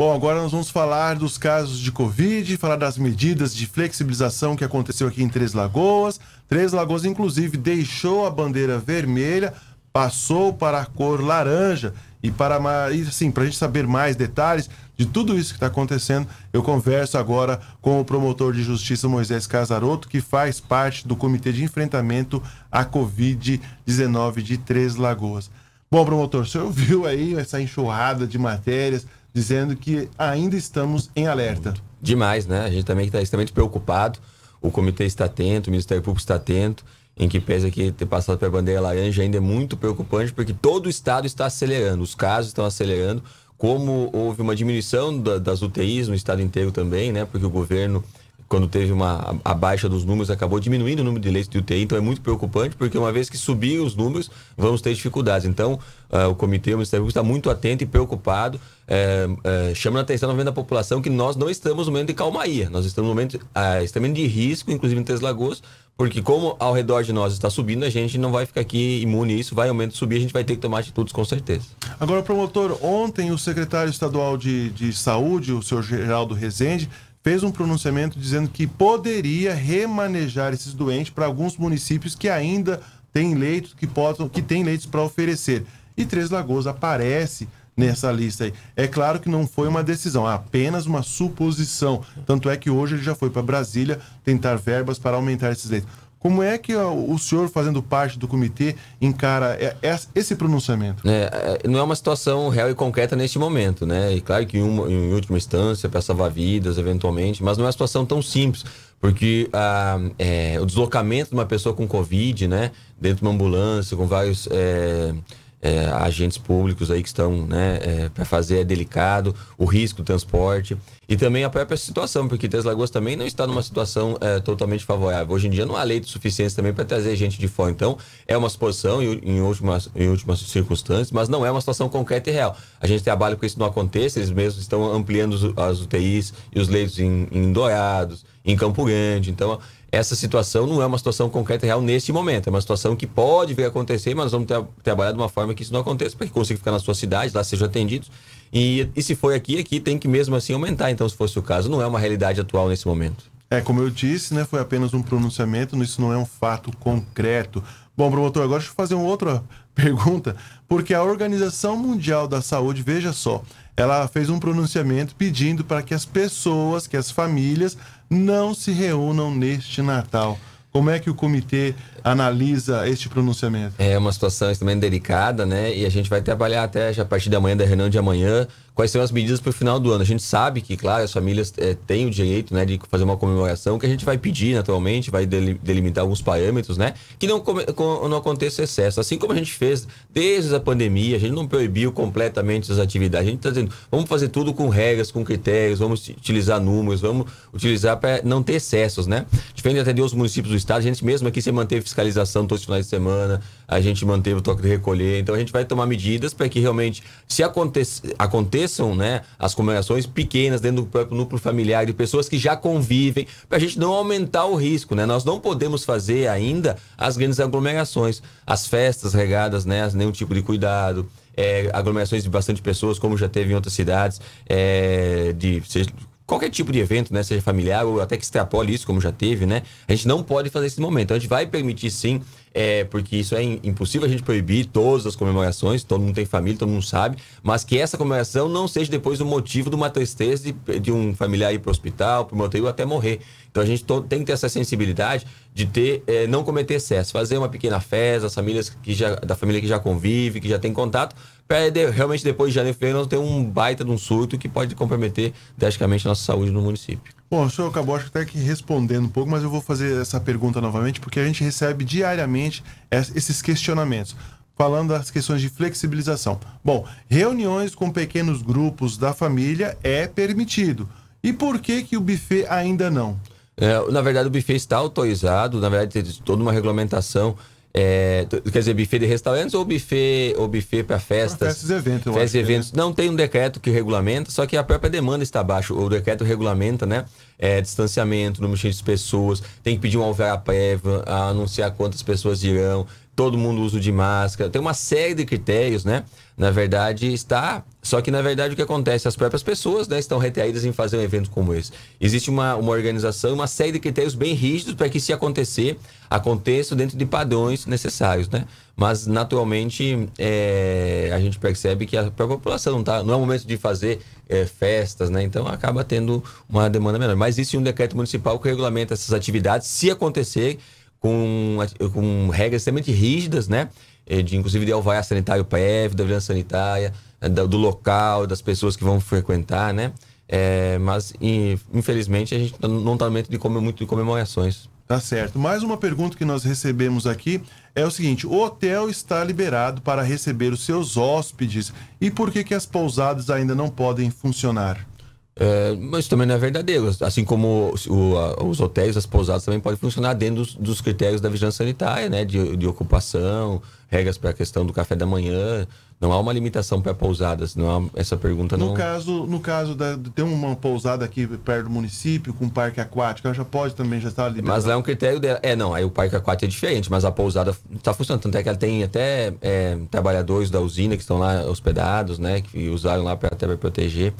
Bom, agora nós vamos falar dos casos de Covid, falar das medidas de flexibilização que aconteceu aqui em Três Lagoas. Três Lagoas, inclusive, deixou a bandeira vermelha, passou para a cor laranja. E para mais, assim, para a gente saber mais detalhes de tudo isso que está acontecendo, eu converso agora com o promotor de justiça Moisés Casaroto, que faz parte do Comitê de Enfrentamento à Covid-19 de Três Lagoas. Bom, promotor, o senhor viu aí essa enxurrada de matérias dizendo que ainda estamos em alerta. Demais, né? A gente também está extremamente preocupado. O comitê está atento, o Ministério Público está atento, em que pese que ter passado pela bandeira laranja ainda é muito preocupante, porque todo o estado está acelerando, os casos estão acelerando, como houve uma diminuição da, das UTIs no estado inteiro também, né? Porque o governo quando teve uma a, baixa dos números, acabou diminuindo o número de leitos de UTI, então é muito preocupante, porque uma vez que subir os números, vamos ter dificuldades. Então, uh, o comitê, o Ministério Público está muito atento e preocupado, é, chamando a atenção novamente da população que nós não estamos no momento de calmaria, nós estamos no momento uh, extremamente de risco, inclusive em Três Lagoas, porque como ao redor de nós está subindo, a gente não vai ficar aqui imune a isso, vai aumento subir, a gente vai ter que tomar atitudes com certeza. Agora, promotor, ontem o secretário estadual de, de saúde, o senhor Geraldo Rezende, fez um pronunciamento dizendo que poderia remanejar esses doentes para alguns municípios que ainda têm leitos, que, possam, que têm leitos para oferecer. E Três Lagoas aparece nessa lista aí. É claro que não foi uma decisão, é apenas uma suposição. Tanto é que hoje ele já foi para Brasília tentar verbas para aumentar esses leitos. Como é que o senhor, fazendo parte do comitê, encara é, é, esse pronunciamento? É, é, não é uma situação real e concreta neste momento, né? E claro que em, uma, em última instância, para salvar vidas, eventualmente, mas não é uma situação tão simples, porque ah, é, o deslocamento de uma pessoa com Covid, né? Dentro de uma ambulância, com vários... É é, agentes públicos aí que estão né, é, para fazer é delicado, o risco do transporte e também a própria situação, porque Três Lagoas também não está numa situação é, totalmente favorável. Hoje em dia não há leito suficiente também para trazer gente de fora. Então, é uma suposição em, em, últimas, em últimas circunstâncias, mas não é uma situação concreta e real. A gente trabalha com isso não aconteça, eles mesmos estão ampliando as UTIs e os leitos em, em Dourados, em Campo Grande. Então, essa situação não é uma situação concreta e real neste momento. É uma situação que pode vir a acontecer, mas vamos tra trabalhar de uma forma que isso não aconteça, para que consiga ficar na sua cidade, lá sejam atendidos. E, e se foi aqui, aqui tem que mesmo assim aumentar, então, se fosse o caso. Não é uma realidade atual nesse momento. É, como eu disse, né, foi apenas um pronunciamento, isso não é um fato concreto. Bom, promotor, agora deixa eu fazer uma outra pergunta, porque a Organização Mundial da Saúde, veja só, ela fez um pronunciamento pedindo para que as pessoas, que as famílias, não se reúnam neste Natal. Como é que o comitê analisa este pronunciamento? É uma situação extremamente delicada, né? E a gente vai trabalhar até já a partir da manhã da reunião de amanhã quais ser as medidas para o final do ano. A gente sabe que, claro, as famílias é, têm o direito né, de fazer uma comemoração que a gente vai pedir naturalmente, vai delimitar alguns parâmetros, né? Que não, não aconteça excesso. Assim como a gente fez desde a pandemia, a gente não proibiu completamente as atividades. A gente está dizendo, vamos fazer tudo com regras, com critérios, vamos utilizar números, vamos utilizar para não ter excessos, né? Diferente até de outros municípios do estado, a gente mesmo aqui se manteve fiscalização todos os finais de semana, a gente manteve o toque de recolher. Então a gente vai tomar medidas para que realmente, se aconteça, aconteça aconteçam né, as comemorações pequenas dentro do próprio núcleo familiar, de pessoas que já convivem, para a gente não aumentar o risco. Né? Nós não podemos fazer ainda as grandes aglomerações, as festas regadas, né, nenhum tipo de cuidado. É, aglomerações de bastante pessoas, como já teve em outras cidades, é, de qualquer tipo de evento, né, seja familiar ou até que extrapole isso, como já teve, né, a gente não pode fazer esse momento. a gente vai permitir sim, é, porque isso é impossível a gente proibir todas as comemorações, todo mundo tem família, todo mundo sabe, mas que essa comemoração não seja depois o motivo de uma tristeza de, de um familiar ir para o hospital, para o motel até morrer. Então a gente tem que ter essa sensibilidade de ter, é, não cometer excesso, fazer uma pequena festa, as famílias que já, da família que já convive, que já tem contato, para de, realmente depois de janeiro não ter um baita de um surto que pode comprometer drasticamente a nossa saúde no município. Bom, o senhor acabou acho, até que respondendo um pouco, mas eu vou fazer essa pergunta novamente, porque a gente recebe diariamente esses questionamentos falando das questões de flexibilização. Bom, reuniões com pequenos grupos da família é permitido. E por que que o buffet ainda não? É, na verdade, o buffet está autorizado, na verdade, tem toda uma regulamentação. É, quer dizer, buffet de restaurantes ou buffet, ou buffet para festas? Festas e eventos. Festas e é. eventos. Não tem um decreto que regulamenta, só que a própria demanda está abaixo. O decreto regulamenta, né? É, distanciamento, número de pessoas, tem que pedir uma alvará prévia, anunciar quantas pessoas irão, todo mundo uso de máscara. Tem uma série de critérios, né? Na verdade, está só que, na verdade, o que acontece? As próprias pessoas né, estão retraídas em fazer um evento como esse. Existe uma, uma organização, uma série de critérios bem rígidos para que, se acontecer, aconteça dentro de padrões necessários. Né? Mas, naturalmente, é, a gente percebe que a própria população tá, não é o momento de fazer é, festas, né? então acaba tendo uma demanda menor. Mas existe um decreto municipal que regulamenta essas atividades, se acontecer, com, com regras extremamente rígidas, né? Eh, de, inclusive de alvaiar sanitário prévio, da vigilância sanitária do local, das pessoas que vão frequentar, né? É, mas, infelizmente, a gente tá, não está no momento de comer muito de comemorações. Tá certo. Mais uma pergunta que nós recebemos aqui é o seguinte: o hotel está liberado para receber os seus hóspedes e por que, que as pousadas ainda não podem funcionar? É, mas também não é verdadeiro. Assim como o, os hotéis, as pousadas também podem funcionar dentro dos, dos critérios da vigilância sanitária, né? De, de ocupação, regras para a questão do café da manhã, não há uma limitação para pousadas, não há, essa pergunta não. No caso, no caso da, tem uma pousada aqui perto do município com parque aquático, ela já pode também já estar tá liberada. Mas lá é um critério dela. É, não, aí o parque aquático é diferente, mas a pousada está funcionando. Tanto é que ela tem até é, trabalhadores da usina que estão lá hospedados, né? Que usaram lá pra, até para proteger.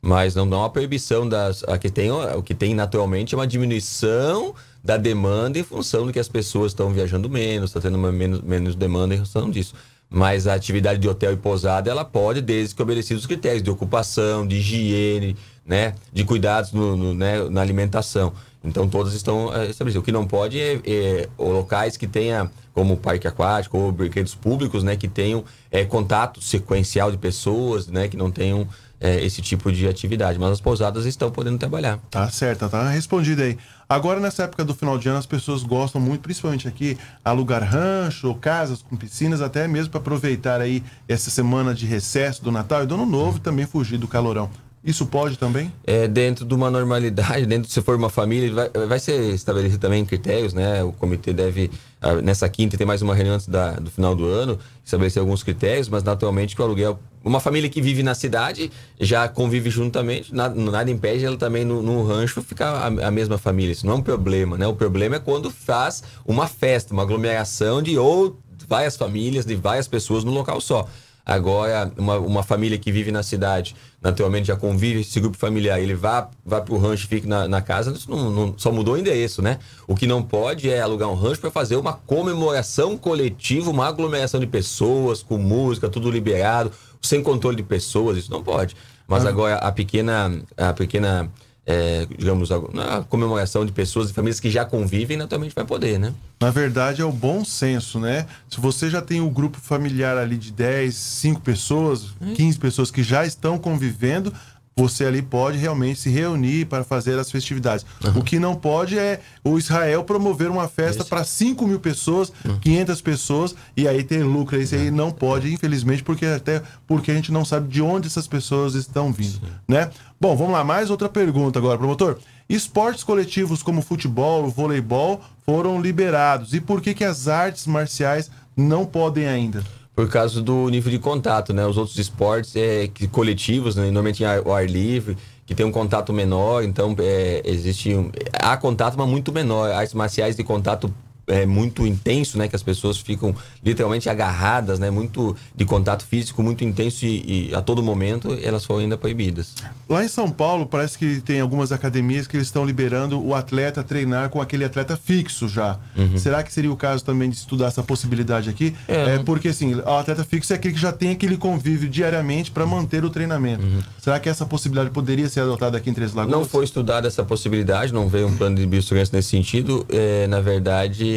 Mas não dá uma proibição das. A que tem, o que tem naturalmente é uma diminuição da demanda em função do que as pessoas estão viajando menos, está tendo menos, menos demanda em função disso. Mas a atividade de hotel e pousada, ela pode, desde que obedecidos os critérios de ocupação, de higiene, né, de cuidados no, no, né, na alimentação. Então, todas estão eh, estabelecidas. O que não pode é, é locais que tenha, como parque aquático ou brinquedos públicos, né, que tenham é, contato sequencial de pessoas, né, que não tenham é, esse tipo de atividade. Mas as pousadas estão podendo trabalhar. Tá certo, tá, tá respondido aí. Agora, nessa época do final de ano, as pessoas gostam muito, principalmente aqui, alugar rancho ou casas com piscinas, até mesmo para aproveitar aí essa semana de recesso do Natal e do Ano Novo e também fugir do calorão. Isso pode também? É, dentro de uma normalidade, dentro se for uma família, vai, vai ser estabelecido também critérios, né? O comitê deve, ah, nessa quinta, tem mais uma reunião antes da, do final do ano, estabelecer alguns critérios, mas naturalmente que o aluguel. Uma família que vive na cidade já convive juntamente, nada, nada impede ela também no, no rancho ficar a, a, mesma família. Isso não é um problema, né? O problema é quando faz uma festa, uma aglomeração de ou várias famílias, de várias pessoas no local só. Agora, uma, uma família que vive na cidade, naturalmente já convive esse grupo familiar, ele vá, vá para o rancho, fique na, na casa, isso não, não, só mudou o endereço, né? O que não pode é alugar um rancho para fazer uma comemoração coletiva, uma aglomeração de pessoas, com música, tudo liberado, sem controle de pessoas, isso não pode. Mas ah. agora, a pequena, a pequena é, digamos, na comemoração de pessoas e famílias que já convivem, naturalmente vai poder, né? Na verdade, é o bom senso, né? Se você já tem um grupo familiar ali de 10, 5 pessoas, 15 hum. pessoas que já estão convivendo, você ali pode realmente se reunir para fazer as festividades. Uhum. O que não pode é o Israel promover uma festa para 5 mil pessoas, uhum. 500 pessoas, e aí tem lucro. Isso aí não pode, infelizmente, porque até porque a gente não sabe de onde essas pessoas estão vindo. né? Bom, vamos lá, mais outra pergunta agora, promotor. Esportes coletivos como futebol, voleibol foram liberados. E por que, que as artes marciais não podem ainda? por causa do nível de contato, né? Os outros esportes é, que, coletivos, né? normalmente é o ar livre, que tem um contato menor, então é, existe um, há contato, mas muito menor. As marciais de contato é, muito intenso, né? Que as pessoas ficam literalmente agarradas, né? Muito de contato físico, muito intenso e, e a todo momento elas foram ainda proibidas. Lá em São Paulo parece que tem algumas academias que eles estão liberando o atleta treinar com aquele atleta fixo já. Uhum. Será que seria o caso também de estudar essa possibilidade aqui? É, é porque assim, o atleta fixo é aquele que já tem aquele convívio diariamente para manter o treinamento. Uhum. Será que essa possibilidade poderia ser adotada aqui em Três Lagoas? Não foi estudada essa possibilidade, não veio um plano de biossegurança nesse sentido. É, na verdade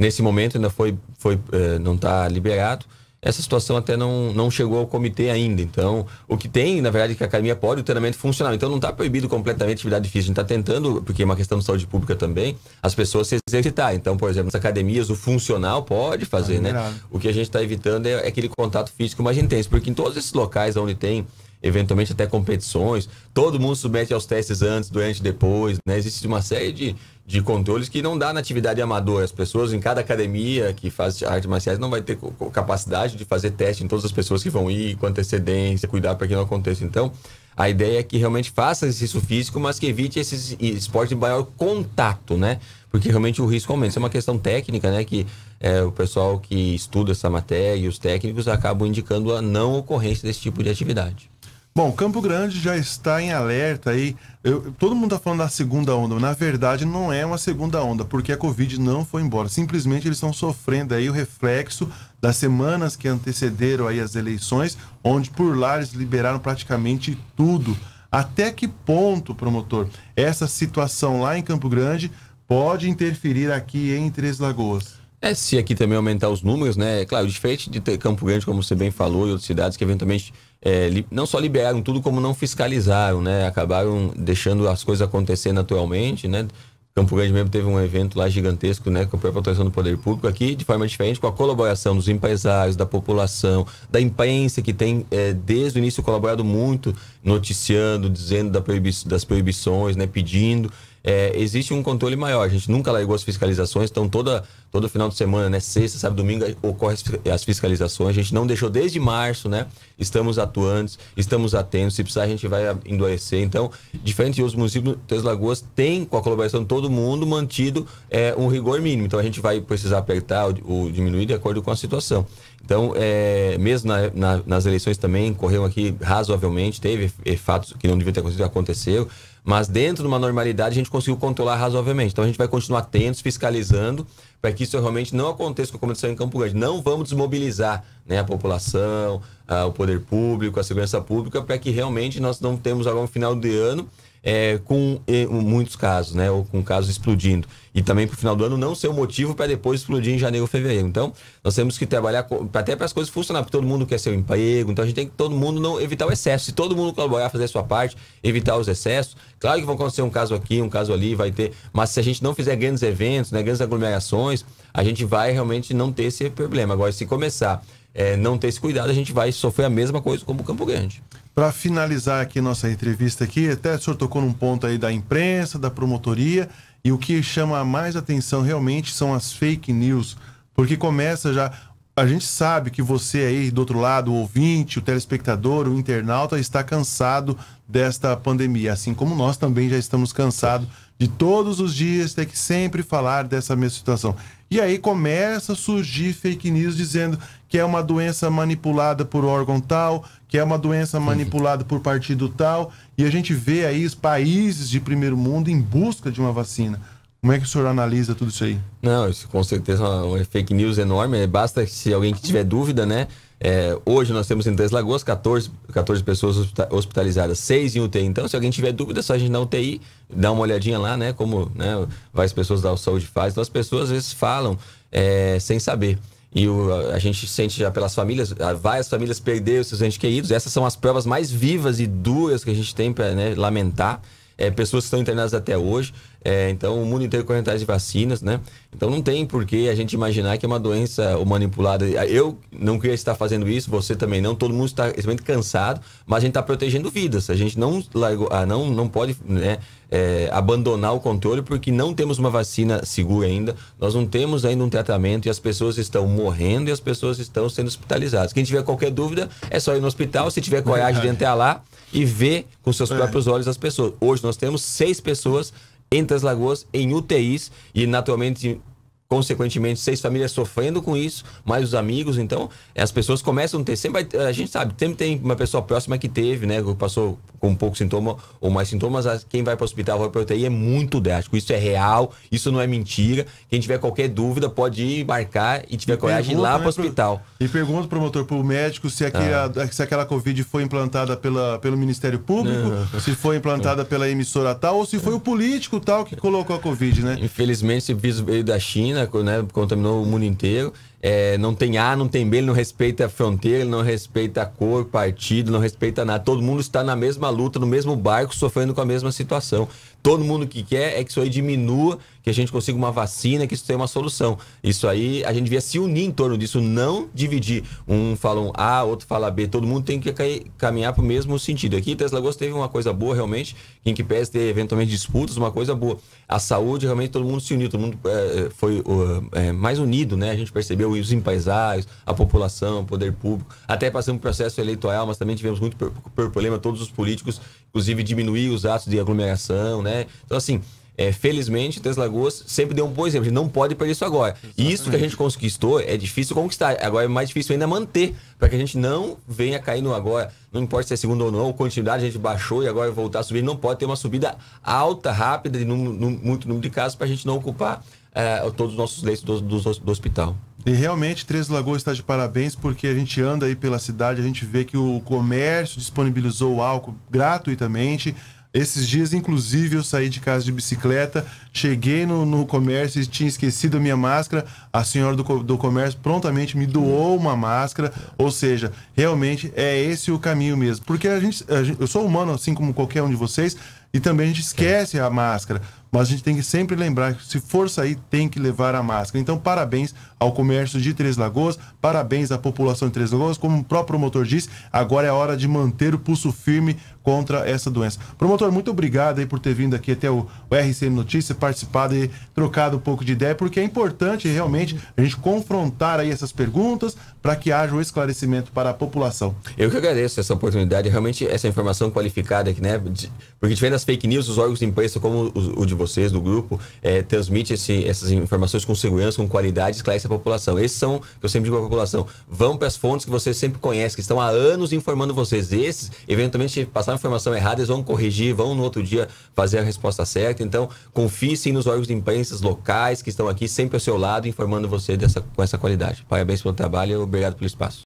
Nesse momento ainda foi, foi eh, não está liberado. Essa situação até não, não chegou ao comitê ainda. Então, o que tem, na verdade, é que a academia pode o treinamento funcional. Então, não está proibido completamente atividade física. A gente está tentando, porque é uma questão de saúde pública também, as pessoas se exercitar. Então, por exemplo, nas academias, o funcional pode fazer, tá né? O que a gente está evitando é, é aquele contato físico mais intenso. Porque em todos esses locais onde tem eventualmente até competições. Todo mundo submete aos testes antes, durante, depois, né? Existe uma série de, de controles que não dá na atividade amadora. As pessoas em cada academia que faz artes marciais não vai ter capacidade de fazer teste em todas as pessoas que vão ir com antecedência, cuidar para que não aconteça. Então, a ideia é que realmente faça exercício físico, mas que evite esses esportes de maior contato, né? Porque realmente o risco aumenta. Isso é uma questão técnica, né? Que é, o pessoal que estuda essa matéria e os técnicos acabam indicando a não ocorrência desse tipo de atividade. Bom, Campo Grande já está em alerta aí. Eu, todo mundo está falando da segunda onda. Na verdade, não é uma segunda onda, porque a Covid não foi embora. Simplesmente eles estão sofrendo aí o reflexo das semanas que antecederam aí as eleições, onde por lá eles liberaram praticamente tudo. Até que ponto, promotor, essa situação lá em Campo Grande pode interferir aqui em Três Lagoas? É, se aqui também aumentar os números, né? É claro, diferente de ter Campo Grande, como você bem falou, e outras cidades que eventualmente é, li, não só liberaram tudo, como não fiscalizaram, né? Acabaram deixando as coisas acontecer naturalmente, né? Campo Grande mesmo teve um evento lá gigantesco, né? Com a própria proteção do poder público aqui, de forma diferente, com a colaboração dos empresários, da população, da imprensa, que tem é, desde o início colaborado muito, noticiando, dizendo da proibi das proibições, né? Pedindo é, existe um controle maior. A gente nunca largou as fiscalizações, então toda, todo final de semana, né? Sexta, sábado, domingo, ocorrem as fiscalizações. A gente não deixou desde março, né? Estamos atuantes, estamos atentos. Se precisar, a gente vai endurecer. Então, diferente de outros municípios, Três Lagoas tem, com a colaboração de todo mundo, mantido é, um rigor mínimo. Então, a gente vai precisar apertar ou, ou diminuir de acordo com a situação. Então, é, mesmo na, na, nas eleições também, correu aqui razoavelmente, teve fatos que não deviam ter acontecido, aconteceu. Mas dentro de uma normalidade a gente conseguiu controlar razoavelmente. Então a gente vai continuar atentos, fiscalizando, para que isso realmente não aconteça com a aconteceu em Campo Grande. Não vamos desmobilizar né, a população, a, ah, o poder público, a segurança pública, para que realmente nós não temos agora no final de ano é, com é, muitos casos, né? Ou com casos explodindo. E também para o final do ano não ser o motivo para depois explodir em janeiro ou fevereiro. Então, nós temos que trabalhar com, até para as coisas funcionarem, porque todo mundo quer seu emprego, então a gente tem que todo mundo não evitar o excesso. Se todo mundo colaborar, fazer a sua parte, evitar os excessos, claro que vão acontecer um caso aqui, um caso ali, vai ter. Mas se a gente não fizer grandes eventos, né, grandes aglomerações, a gente vai realmente não ter esse problema. Agora, se começar é, não ter esse cuidado, a gente vai sofrer a mesma coisa como o Campo Grande. Para finalizar aqui nossa entrevista aqui, até o senhor tocou num ponto aí da imprensa, da promotoria, e o que chama mais atenção realmente são as fake news, porque começa já a gente sabe que você aí do outro lado, o ouvinte, o telespectador, o internauta, está cansado desta pandemia, assim como nós também já estamos cansados de todos os dias ter que sempre falar dessa mesma situação. E aí começa a surgir fake news dizendo que é uma doença manipulada por órgão tal, que é uma doença uhum. manipulada por partido tal, e a gente vê aí os países de primeiro mundo em busca de uma vacina. Como é que o senhor analisa tudo isso aí? Não, isso com certeza é uma fake news enorme. Né? Basta se alguém que tiver dúvida, né? É, hoje nós temos em Três Lagoas 14, 14 pessoas hospitalizadas, 6 em UTI. Então, se alguém tiver dúvida, é só a gente na UTI, dá uma olhadinha lá, né? Como né, várias pessoas da saúde fazem. Então, as pessoas às vezes falam é, sem saber. E o, a gente sente já pelas famílias, várias famílias perderam seus entes queridos. Essas são as provas mais vivas e duras que a gente tem para né, lamentar é, pessoas que estão internadas até hoje. É, então, o mundo inteiro correndo atrás de vacinas, né? Então, não tem por que a gente imaginar que é uma doença manipulada. Eu não queria estar fazendo isso, você também não. Todo mundo está extremamente cansado, mas a gente está protegendo vidas. A gente não ah, não, não pode né, é, abandonar o controle porque não temos uma vacina segura ainda, nós não temos ainda um tratamento e as pessoas estão morrendo e as pessoas estão sendo hospitalizadas. Quem tiver qualquer dúvida, é só ir no hospital, se tiver coragem de entrar lá e ver com seus é. próprios olhos as pessoas. Hoje nós temos seis pessoas entre as lagoas em UTIs e naturalmente consequentemente, seis famílias sofrendo com isso, mais os amigos. Então, é, as pessoas começam a ter. Sempre, a gente sabe, sempre tem uma pessoa próxima que teve, né? Que passou com pouco sintoma ou mais sintomas. Quem vai para o hospital, vai para UTI, é muito drástico. Isso é real, isso não é mentira. Quem tiver qualquer dúvida, pode ir marcar e tiver e coragem lá né, para o hospital. E pergunta, promotor, motor pro médico se, ah. se aquela Covid foi implantada pela, pelo Ministério Público, não. se foi implantada pela emissora tal, ou se foi o político tal que colocou a Covid, né? Infelizmente, esse vírus veio da China né, China, né, contaminou o mundo inteiro. É, não tem A, não tem B, ele não respeita a fronteira, ele não respeita a cor, partido, não respeita nada. Todo mundo está na mesma luta, no mesmo barco, sofrendo com a mesma situação todo mundo que quer é que isso aí diminua, que a gente consiga uma vacina, que isso tenha uma solução. Isso aí a gente devia se unir em torno disso, não dividir. Um fala um A, outro fala B, todo mundo tem que caminhar para o mesmo sentido. Aqui, Tesla Gosto teve uma coisa boa realmente, em que pese ter eventualmente disputas, uma coisa boa. A saúde, realmente todo mundo se uniu, todo mundo é, foi é, mais unido, né? A gente percebeu os empresários, a população, o poder público, até passando um processo eleitoral, mas também tivemos muito problema, todos os políticos inclusive diminuir os atos de aglomeração, né? Então, assim, é, felizmente, Três Lagoas sempre deu um bom exemplo. A gente não pode perder isso agora. E Isso que a gente conquistou é difícil conquistar. Agora é mais difícil ainda manter, para que a gente não venha cair no agora. Não importa se é segundo ou não, continuidade a gente baixou e agora voltar a subir. Não pode ter uma subida alta, rápida, de muito número de casos, para a gente não ocupar eh, todos os nossos leitos do, do, do hospital. E realmente Três Lagoas está de parabéns porque a gente anda aí pela cidade, a gente vê que o comércio disponibilizou o álcool gratuitamente. Esses dias, inclusive, eu saí de casa de bicicleta, cheguei no, no comércio e tinha esquecido a minha máscara. A senhora do, do comércio prontamente me doou uma máscara. Ou seja, realmente é esse o caminho mesmo. Porque a gente, a gente eu sou humano, assim como qualquer um de vocês, e também a gente esquece a máscara mas a gente tem que sempre lembrar que se for sair, tem que levar a máscara. Então, parabéns ao comércio de Três Lagoas, parabéns à população de Três Lagoas. Como o próprio promotor disse, agora é a hora de manter o pulso firme contra essa doença. Promotor, muito obrigado aí por ter vindo aqui até o, RCN Notícias, participado e trocado um pouco de ideia, porque é importante realmente a gente confrontar aí essas perguntas para que haja o um esclarecimento para a população. Eu que agradeço essa oportunidade, realmente essa informação qualificada aqui, né? Porque diferente das fake news, os órgãos de imprensa como o, o de vocês do grupo, é, transmite esse, essas informações com segurança, com qualidade, esclarece a população. Esses são, que eu sempre digo à população, vão para as fontes que vocês sempre conhecem, que estão há anos informando vocês. Esses, eventualmente, a informação errada, eles vão corrigir, vão no outro dia fazer a resposta certa. Então, confie sim nos órgãos de imprensa locais que estão aqui sempre ao seu lado, informando você dessa, com essa qualidade. Parabéns pelo trabalho e obrigado pelo espaço.